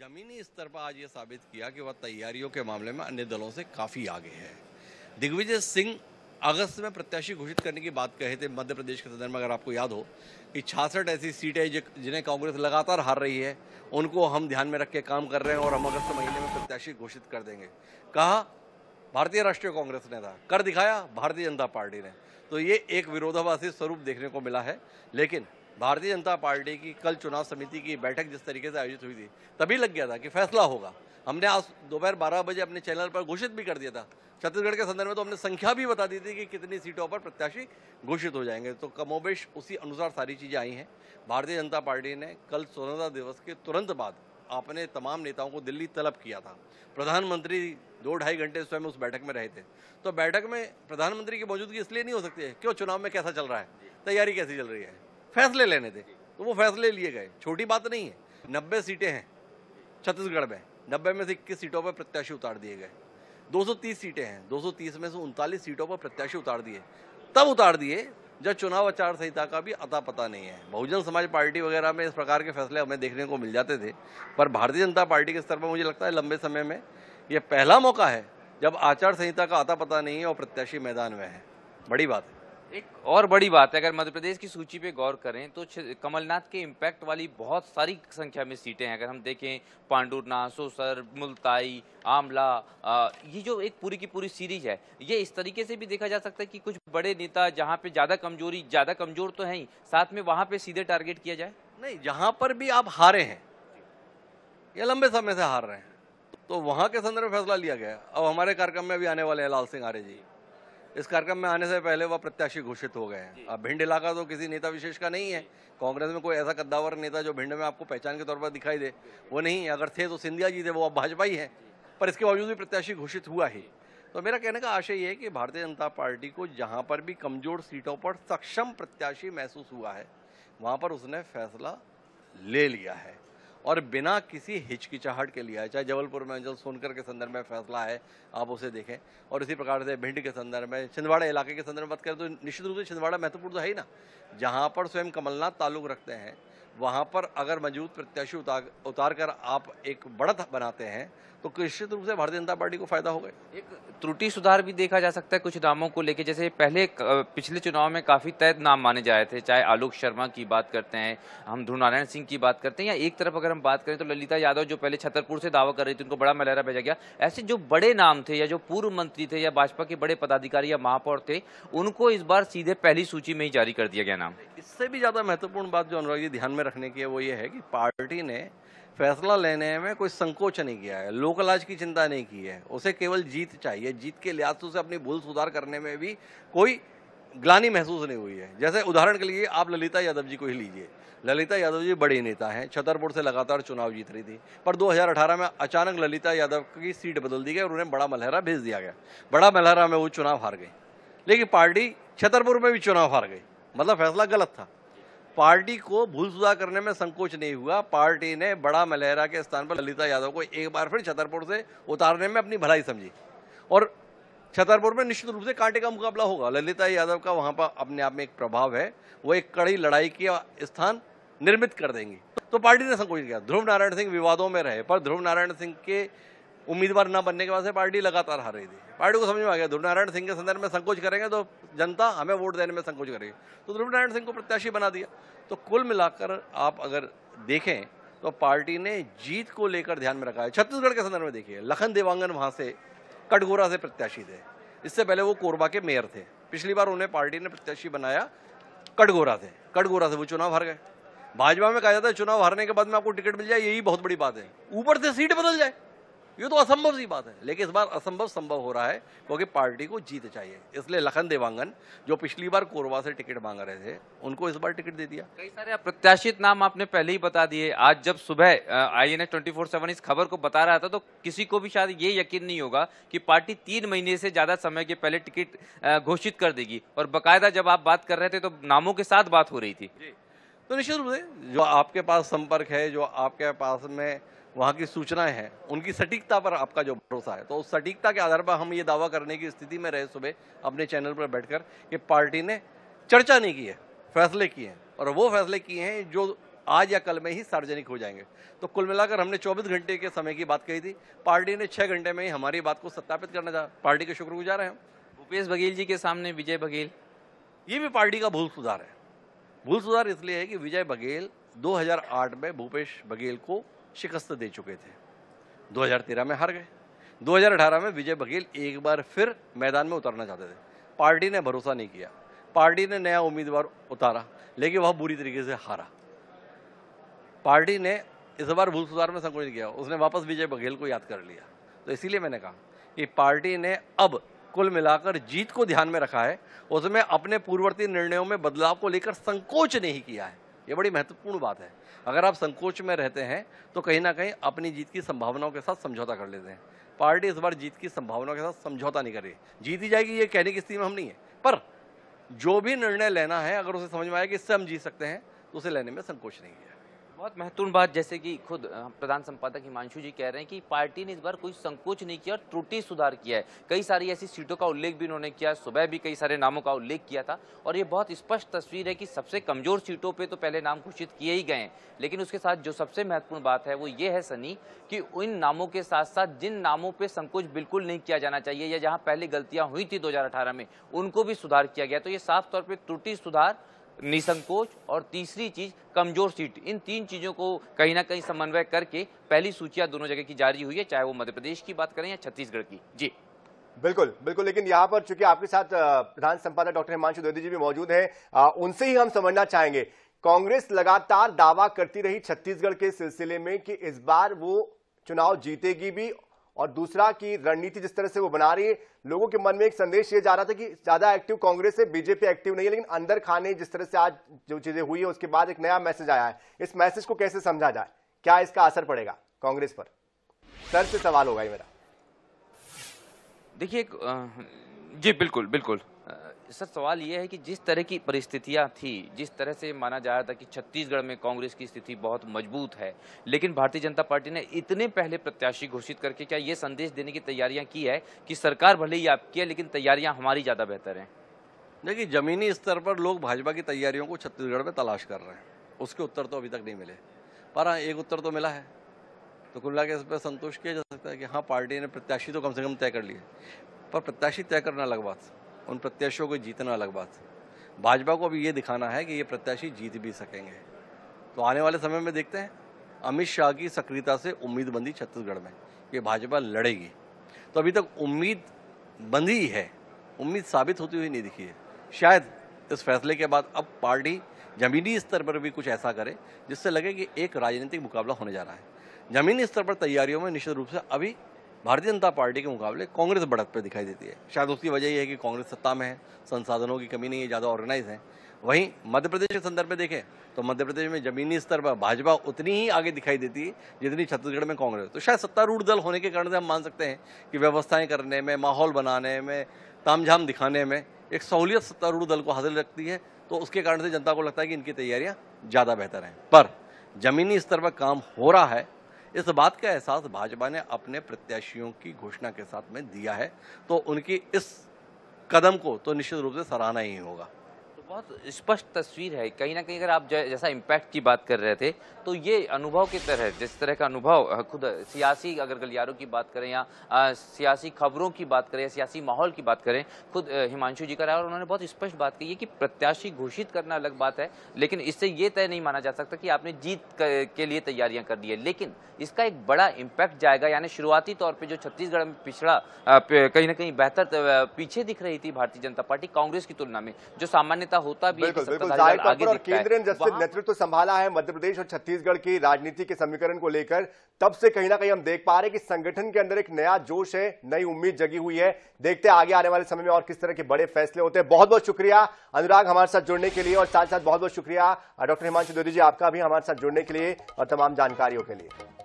जमीनी स्तर पर आज ये साबित किया कि वह तैयारियों के मामले में अन्य दलों से काफ़ी आगे है दिग्विजय सिंह अगस्त में प्रत्याशी घोषित करने की बात कहे थे मध्य प्रदेश के सदन में अगर आपको याद हो कि छियासठ ऐसी सीटें जिन्हें कांग्रेस लगातार हार रही है उनको हम ध्यान में रख के काम कर रहे हैं और हम अगस्त महीने में प्रत्याशी घोषित कर देंगे कहा भारतीय राष्ट्रीय कांग्रेस ने था कर दिखाया भारतीय जनता पार्टी ने तो ये एक विरोधाभासी स्वरूप देखने को मिला है लेकिन भारतीय जनता पार्टी की कल चुनाव समिति की बैठक जिस तरीके से आयोजित हुई थी तभी लग गया था कि फैसला होगा हमने आज दोपहर बारह बजे अपने चैनल पर घोषित भी कर दिया था छत्तीसगढ़ के संदर्भ में तो हमने संख्या भी बता दी थी कि कितनी सीटों पर प्रत्याशी घोषित हो जाएंगे तो कमोबेश उसी अनुसार सारी चीज़ें आई हैं भारतीय जनता पार्टी ने कल स्वतंत्रता दिवस के तुरंत बाद अपने तमाम नेताओं को दिल्ली तलब किया था प्रधानमंत्री दो ढाई घंटे स्वयं उस बैठक में रहे थे तो बैठक में प्रधानमंत्री की मौजूदगी इसलिए नहीं हो सकती है क्यों चुनाव में कैसा चल रहा है तैयारी कैसी चल रही है फैसले लेने थे तो वो फैसले लिए गए छोटी बात नहीं है नब्बे सीटें हैं छत्तीसगढ़ में नब्बे में से इक्कीस सीटों पर प्रत्याशी उतार दिए गए 230 सीटें हैं 230 में से उनतालीस सीटों पर प्रत्याशी उतार दिए तब उतार दिए जब चुनाव आचार संहिता का भी अता पता नहीं है बहुजन समाज पार्टी वगैरह में इस प्रकार के फैसले हमें देखने को मिल जाते थे पर भारतीय जनता पार्टी के स्तर पर मुझे लगता है लंबे समय में ये पहला मौका है जब आचार संहिता का अता पता नहीं है और प्रत्याशी मैदान में है बड़ी बात है एक और बड़ी बात है अगर मध्य प्रदेश की सूची पे गौर करें तो कमलनाथ के इम्पैक्ट वाली बहुत सारी संख्या में सीटें हैं अगर हम देखें पांडुरना सोसर मुल्ताई आमला ये जो एक पूरी की पूरी सीरीज है ये इस तरीके से भी देखा जा सकता है कि कुछ बड़े नेता जहाँ पे ज़्यादा कमजोरी ज़्यादा कमजोर तो हैं ही साथ में वहाँ पे सीधे टारगेट किया जाए नहीं जहाँ पर भी आप हारे हैं या लंबे समय से हार रहे हैं तो वहाँ के संदर्भ में फैसला लिया गया अब हमारे कार्यक्रम में भी आने वाले हैं लाल सिंह आर्य जी इस कार्यक्रम में आने से पहले वह प्रत्याशी घोषित हो गए हैं अब भिंड इलाका तो किसी नेता विशेष का नहीं है कांग्रेस में कोई ऐसा कद्दावर नेता जो भिंड में आपको पहचान के तौर पर दिखाई दे वो नहीं अगर थे तो सिंधिया जी थे वो अब भाजपा ही है पर इसके बावजूद भी प्रत्याशी घोषित हुआ ही तो मेरा कहने का आशय ये है कि भारतीय जनता पार्टी को जहाँ पर भी कमजोर सीटों पर सक्षम प्रत्याशी महसूस हुआ है वहाँ पर उसने फैसला ले लिया है और बिना किसी हिचकिचाहट के लिया चाहे जबलपुर में जो सोनकर के संदर्भ में फैसला है आप उसे देखें और इसी प्रकार से भिंड के संदर्भ में छिंदवाड़ा इलाके के संदर्भ में बात करें तो निश्चित रूप से छिंदवाड़ा महत्वपूर्ण तो है ही ना जहाँ पर स्वयं कमलनाथ ताल्लुक रखते हैं वहाँ पर अगर मजबूत प्रत्याशी उतार उतार कर आप एक बढ़त बनाते हैं तो निश्चित रूप से भारतीय जनता पार्टी को फायदा होगा एक त्रुटि सुधार भी देखा जा सकता है कुछ नामों को लेकर जैसे पहले पिछले चुनाव में काफी तय नाम माने जाए थे चाहे आलोक शर्मा की बात करते हैं हम ध्रुव नारायण सिंह की बात करते हैं या एक तरफ अगर हम बात करें तो ललिता यादव जो पहले छतरपुर से दावा कर रही थी उनको बड़ा मलहरा भेजा गया ऐसे जो बड़े नाम थे या जो पूर्व मंत्री थे या भाजपा के बड़े पदाधिकारी या महापौर थे उनको इस बार सीधे पहली सूची में ही जारी कर दिया गया नाम इससे भी ज़्यादा महत्वपूर्ण बात जो अनुराग जी ध्यान में रखने की है वो ये है कि पार्टी ने फैसला लेने में कोई संकोच नहीं किया है लोकलाज की चिंता नहीं की है उसे केवल जीत चाहिए जीत के लिहाज से उसे अपनी भूल सुधार करने में भी कोई ग्लानी महसूस नहीं हुई है जैसे उदाहरण के लिए आप ललिता यादव जी को ही लीजिए ललिता यादव जी बड़े नेता हैं छतरपुर से लगातार चुनाव जीत रही थी पर 2018 में अचानक ललिता यादव की सीट बदल दी गई और उन्हें बड़ा मलहरा भेज दिया गया बड़ा मलहरा में वो चुनाव हार गई लेकिन पार्टी छतरपुर में भी चुनाव हार गई मतलब फैसला गलत था पार्टी को भूल सुधार करने में संकोच नहीं हुआ पार्टी ने बड़ा मलहरा के स्थान पर ललिता यादव को एक बार फिर छतरपुर से उतारने में अपनी भलाई समझी और छतरपुर में निश्चित रूप से कांटे का मुकाबला होगा ललिता यादव का वहाँ पर अपने आप में एक प्रभाव है वो एक कड़ी लड़ाई की स्थान निर्मित कर देंगी तो पार्टी ने संकोच किया ध्रुव नारायण सिंह विवादों में रहे पर ध्रुव नारायण सिंह के उम्मीदवार न बनने के बाद से पार्टी लगातार हार रही थी पार्टी को समझ में आ गया ध्रुव नारायण सिंह के संदर्भ में संकोच करेंगे तो जनता हमें वोट देने में संकोच करेगी तो ध्रुवनारायण सिंह को प्रत्याशी बना दिया तो कुल मिलाकर आप अगर देखें तो पार्टी ने जीत को लेकर ध्यान में रखा है छत्तीसगढ़ के संदर्भ में देखिए लखन देवांगन वहाँ से कटघोरा से प्रत्याशी थे इससे पहले वो कोरबा के मेयर थे पिछली बार उन्हें पार्टी ने प्रत्याशी बनाया कटघोरा से कटघोरा से वो चुनाव हार गए भाजपा में कहा जाता है चुनाव हारने के बाद में आपको टिकट मिल जाए यही बहुत बड़ी बात है ऊपर से सीट बदल जाए ये तो असंभव सी बात है लेकिन इस बार असंभव संभव हो रहा है क्योंकि पार्टी को जीत चाहिए इसलिए लखन देवांगन जो पिछली बार कोरबा से टिकट मांग रहे थे उनको इस बार टिकट दे दिया कई सारे प्रत्याशित नाम आपने पहले ही बता दिए आज जब सुबह आई एन एस इस खबर को बता रहा था तो किसी को भी शायद ये यकीन नहीं होगा कि पार्टी तीन महीने से ज्यादा समय के पहले टिकट घोषित कर देगी और बाकायदा जब आप बात कर रहे थे तो नामों के साथ बात हो रही थी तो निश्चित रूप से जो आपके पास संपर्क है जो आपके पास में वहाँ की सूचनाएं हैं उनकी सटीकता पर आपका जो भरोसा है तो उस सटीकता के आधार पर हम ये दावा करने की स्थिति में रहे सुबह अपने चैनल पर बैठकर कि पार्टी ने चर्चा नहीं की है फैसले किए हैं और वो फैसले किए हैं जो आज या कल में ही सार्वजनिक हो जाएंगे तो कुल मिलाकर हमने 24 घंटे के समय की बात कही थी पार्टी ने छः घंटे में ही हमारी बात को सत्यापित करना था पार्टी के शुक्रगुजार हैं हम भूपेश बघेल जी के सामने विजय बघेल ये भी पार्टी का भूल सुधार है भूल सुधार इसलिए है कि विजय बघेल 2008 में भूपेश बघेल को शिकस्त दे चुके थे 2013 में हार गए 2018 में विजय बघेल एक बार फिर मैदान में उतरना चाहते थे पार्टी ने भरोसा नहीं किया पार्टी ने नया उम्मीदवार उतारा लेकिन वह बुरी तरीके से हारा पार्टी ने इस बार भूल सुधार में संकोच किया उसने वापस विजय बघेल को याद कर लिया तो इसीलिए मैंने कहा कि पार्टी ने अब कुल मिलाकर जीत को ध्यान में रखा है उसमें अपने पूर्ववर्ती निर्णयों में बदलाव को लेकर संकोच नहीं किया है ये बड़ी महत्वपूर्ण बात है अगर आप संकोच में रहते हैं तो कहीं ना कहीं अपनी जीत की संभावनाओं के साथ समझौता कर लेते हैं पार्टी इस बार जीत की संभावनाओं के साथ समझौता नहीं करेगी जीत ही जाएगी ये कहने की स्थिति में हम नहीं है पर जो भी निर्णय लेना है अगर उसे समझ में आया कि इससे हम जीत सकते हैं तो उसे लेने में संकोच नहीं है बहुत महत्वपूर्ण बात जैसे कि खुद प्रधान संपादक हिमांशु जी कह रहे हैं कि पार्टी ने इस बार कोई संकोच नहीं किया और त्रुटि सुधार किया है कई सारी ऐसी सीटों का उल्लेख भी उन्होंने किया सुबह भी कई सारे नामों का उल्लेख किया था और ये बहुत स्पष्ट तस्वीर है कि सबसे कमजोर सीटों पर तो पहले नाम घोषित किए ही गए हैं लेकिन उसके साथ जो सबसे महत्वपूर्ण बात है वो ये है सनी कि उन नामों के साथ साथ जिन नामों पर संकोच बिल्कुल नहीं किया जाना चाहिए या जहाँ पहले गलतियाँ हुई थी दो में उनको भी सुधार किया गया तो ये साफ तौर पर त्रुटि सुधार निसंकोच और तीसरी चीज कमजोर सीट इन तीन चीजों को कहीं ना कहीं समन्वय करके पहली सूचियां दोनों जगह की जारी हुई है चाहे वो मध्य प्रदेश की बात करें या छत्तीसगढ़ की जी बिल्कुल बिल्कुल लेकिन यहाँ पर चूंकि आपके साथ प्रधान संपादक डॉक्टर हिमांशु द्विवेदी जी भी मौजूद हैं उनसे ही हम समझना चाहेंगे कांग्रेस लगातार दावा करती रही छत्तीसगढ़ के सिलसिले में कि इस बार वो चुनाव जीतेगी भी और दूसरा कि रणनीति जिस तरह से वो बना रही है लोगों के मन में एक संदेश ये जा रहा था कि ज्यादा एक्टिव कांग्रेस है बीजेपी एक्टिव नहीं है लेकिन अंदर खाने जिस तरह से आज जो चीजें हुई है उसके बाद एक नया मैसेज आया है इस मैसेज को कैसे समझा जाए क्या इसका असर पड़ेगा कांग्रेस पर सर से सवाल होगा ये मेरा देखिए जी बिल्कुल बिल्कुल सर सवाल ये है कि जिस तरह की परिस्थितियां थी जिस तरह से माना जा रहा था कि छत्तीसगढ़ में कांग्रेस की स्थिति बहुत मजबूत है लेकिन भारतीय जनता पार्टी ने इतने पहले प्रत्याशी घोषित करके क्या ये संदेश देने की तैयारियां की है कि सरकार भले ही आपकी है लेकिन तैयारियां हमारी ज़्यादा बेहतर हैं देखिए जमीनी स्तर पर लोग भाजपा की तैयारियों को छत्तीसगढ़ में तलाश कर रहे हैं उसके उत्तर तो अभी तक नहीं मिले पर हाँ एक उत्तर तो मिला है तो कुल मिला के इस पर संतुष्ट किया जा सकता है कि हाँ पार्टी ने प्रत्याशी तो कम से कम तय कर लिए पर प्रत्याशी तय करना अलग बात उन प्रत्याशियों को जीतना अलग बात भाजपा को अभी ये दिखाना है कि ये प्रत्याशी जीत भी सकेंगे तो आने वाले समय में देखते हैं अमित शाह की सक्रियता से उम्मीद बंदी छत्तीसगढ़ में ये भाजपा लड़ेगी तो अभी तक उम्मीद बंदी है उम्मीद साबित होती हुई नहीं दिखी है शायद इस फैसले के बाद अब पार्टी जमीनी स्तर पर भी कुछ ऐसा करे जिससे लगे कि एक राजनीतिक मुकाबला होने जा रहा है जमीनी स्तर पर तैयारियों में निश्चित रूप से अभी भारतीय जनता पार्टी के मुकाबले कांग्रेस बढ़त पर दिखाई देती है शायद उसकी वजह यह है कि कांग्रेस सत्ता में है संसाधनों की कमी नहीं है ज़्यादा ऑर्गेनाइज है वहीं मध्य प्रदेश के संदर्भ में देखें तो मध्य प्रदेश में जमीनी स्तर पर भाजपा उतनी ही आगे दिखाई देती है जितनी छत्तीसगढ़ में कांग्रेस तो शायद सत्तारूढ़ दल होने के कारण से हम मान सकते हैं कि व्यवस्थाएं करने में माहौल बनाने में तामझाम दिखाने में एक सहूलियत सत्तारूढ़ दल को हासिल रखती है तो उसके कारण से जनता को लगता है कि इनकी तैयारियां ज़्यादा बेहतर हैं पर जमीनी स्तर पर काम हो रहा है इस बात का एहसास भाजपा ने अपने प्रत्याशियों की घोषणा के साथ में दिया है तो उनकी इस कदम को तो निश्चित रूप से सराहना ही होगा बहुत स्पष्ट तस्वीर है कहीं ना कहीं अगर आप जैसा इम्पैक्ट की बात कर रहे थे तो ये अनुभव की तरह जिस तरह का अनुभव खुद सियासी अगर गलियारों की बात करें या सियासी खबरों की बात करें सियासी माहौल की बात करें खुद हिमांशु जी का रहा और उन्होंने बहुत स्पष्ट बात की है कि प्रत्याशी घोषित करना अलग बात है लेकिन इससे ये तय नहीं माना जा सकता कि आपने जीत के लिए तैयारियाँ कर दी है लेकिन इसका एक बड़ा इम्पैक्ट जाएगा यानी शुरुआती तौर पर जो छत्तीसगढ़ में पिछड़ा कहीं ना कहीं बेहतर पीछे दिख रही थी भारतीय जनता पार्टी कांग्रेस की तुलना में जो सामान्यता होता भी बिल्कुल बिल्कुल और केंद्र ने जब नेतृत्व संभाला है मध्य प्रदेश और छत्तीसगढ़ की राजनीति के समीकरण को लेकर तब से कहीं ना कहीं हम देख पा रहे की कि संगठन के अंदर एक नया जोश है नई उम्मीद जगी हुई है देखते आगे आने वाले समय में और किस तरह के बड़े फैसले होते हैं बहुत बहुत शुक्रिया अनुराग हमारे साथ जुड़ने के लिए और साथ साथ बहुत बहुत शुक्रिया डॉक्टर हिमांशु द्विवेदी जी आपका भी हमारे साथ जुड़ने के लिए और तमाम जानकारियों के लिए